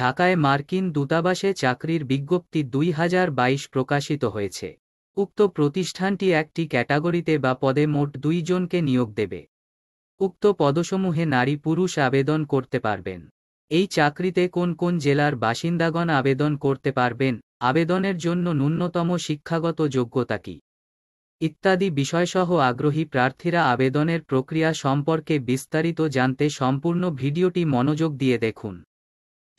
ঢাকায় মার্কিন দূতাবাসে চাকরির বিজ্ঞপ্তি দুই প্রকাশিত হয়েছে উক্ত প্রতিষ্ঠানটি একটি ক্যাটাগরিতে বা পদে মোট দুইজনকে নিয়োগ দেবে উক্ত পদসমূহে নারী পুরুষ আবেদন করতে পারবেন এই চাকরিতে কোন কোন জেলার বাসিন্দাগণ আবেদন করতে পারবেন আবেদনের জন্য ন্যূনতম শিক্ষাগত যোগ্যতা কি ইত্যাদি বিষয়সহ আগ্রহী প্রার্থীরা আবেদনের প্রক্রিয়া সম্পর্কে বিস্তারিত জানতে সম্পূর্ণ ভিডিওটি মনোযোগ দিয়ে দেখুন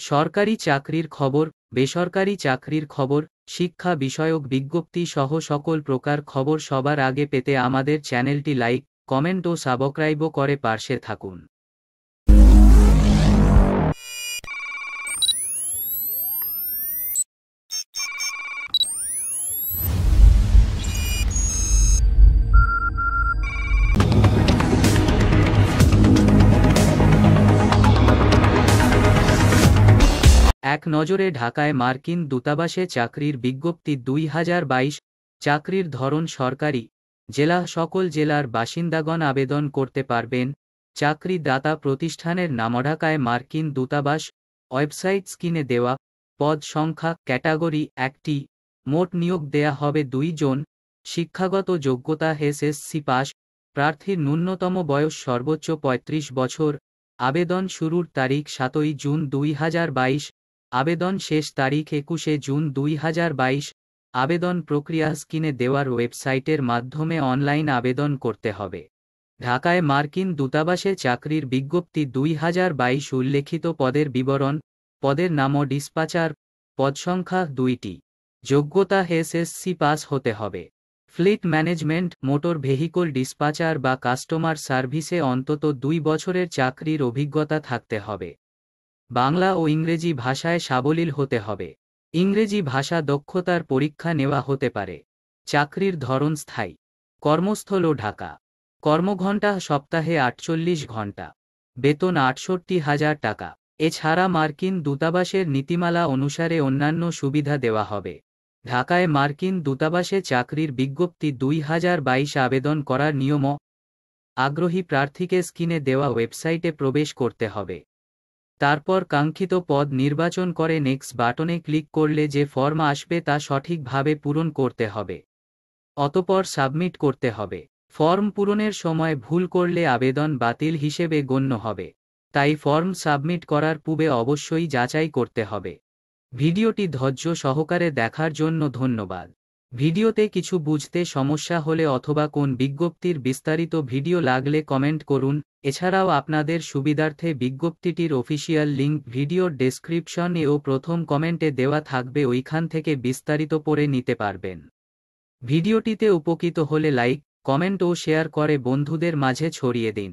সরকারি চাকরির খবর বেসরকারি চাকরির খবর শিক্ষা বিষয়ক বিজ্ঞপ্তি সহ সকল প্রকার খবর সবার আগে পেতে আমাদের চ্যানেলটি লাইক কমেন্ট ও সাবস্ক্রাইবও করে পার্শ্বে থাকুন এক নজরে ঢাকায় মার্কিন দূতাবাসে চাকরির বিজ্ঞপ্তি দুই চাকরির ধরন সরকারি জেলা সকল জেলার বাসিন্দাগণ আবেদন করতে পারবেন চাকরি দাতা প্রতিষ্ঠানের নামঢাকায় মার্কিন দূতাবাস ওয়েবসাইট স্কিনে দেওয়া পদ সংখ্যা ক্যাটাগরি একটি মোট নিয়োগ দেয়া হবে দুই জন শিক্ষাগত যোগ্যতা এসএসসি পাস প্রার্থীর ন্যূনতম বয়স সর্বোচ্চ ৩৫ বছর আবেদন শুরুর তারিখ সাতই জুন দুই আবেদন শেষ তারিখ একুশে জুন দুই হাজার বাইশ আবেদন প্রক্রিয়া স্কিনে দেওয়ার ওয়েবসাইটের মাধ্যমে অনলাইন আবেদন করতে হবে ঢাকায় মার্কিন দূতাবাসে চাকরির বিজ্ঞপ্তি দুই হাজার বাইশ উল্লেখিত পদের বিবরণ পদের নাম ডিসপাচার পদসংখ্যা দুইটি যোগ্যতা এসএসসি পাস হতে হবে fleet management motor vehicle dispatcher বা কাস্টমার সার্ভিসে অন্তত দুই বছরের চাকরির অভিজ্ঞতা থাকতে হবে বাংলা ও ইংরেজি ভাষায় সাবলীল হতে হবে ইংরেজি ভাষা দক্ষতার পরীক্ষা নেওয়া হতে পারে চাকরির ধরন স্থায়ী কর্মস্থল ও ঢাকা কর্মঘণ্টা সপ্তাহে আটচল্লিশ ঘণ্টা বেতন আটষট্টি হাজার টাকা এছাড়া মার্কিন দূতাবাসের নীতিমালা অনুসারে অন্যান্য সুবিধা দেওয়া হবে ঢাকায় মার্কিন দূতাবাসে চাকরির বিজ্ঞপ্তি দুই হাজার আবেদন করার নিয়ম আগ্রহী প্রার্থীকে স্কিনে দেওয়া ওয়েবসাইটে প্রবেশ করতে হবে তারপর কাঙ্ক্ষিত পদ নির্বাচন করে নেক্সট বাটনে ক্লিক করলে যে ফর্ম আসবে তা সঠিকভাবে পূরণ করতে হবে অতপর সাবমিট করতে হবে ফর্ম পূরণের সময় ভুল করলে আবেদন বাতিল হিসেবে গণ্য হবে তাই ফর্ম সাবমিট করার পূর্বে অবশ্যই যাচাই করতে হবে ভিডিওটি ধৈর্য সহকারে দেখার জন্য ধন্যবাদ ভিডিওতে কিছু বুঝতে সমস্যা হলে অথবা কোন বিজ্ঞপ্তির বিস্তারিত ভিডিও লাগলে কমেন্ট করুন এছাড়াও আপনাদের সুবিধার্থে বিজ্ঞপ্তিটির অফিসিয়াল লিঙ্ক ভিডিও ডেসক্রিপশন ও প্রথম কমেন্টে দেওয়া থাকবে ওইখান থেকে বিস্তারিত পড়ে নিতে পারবেন ভিডিওটিতে উপকৃত হলে লাইক কমেন্ট ও শেয়ার করে বন্ধুদের মাঝে ছড়িয়ে দিন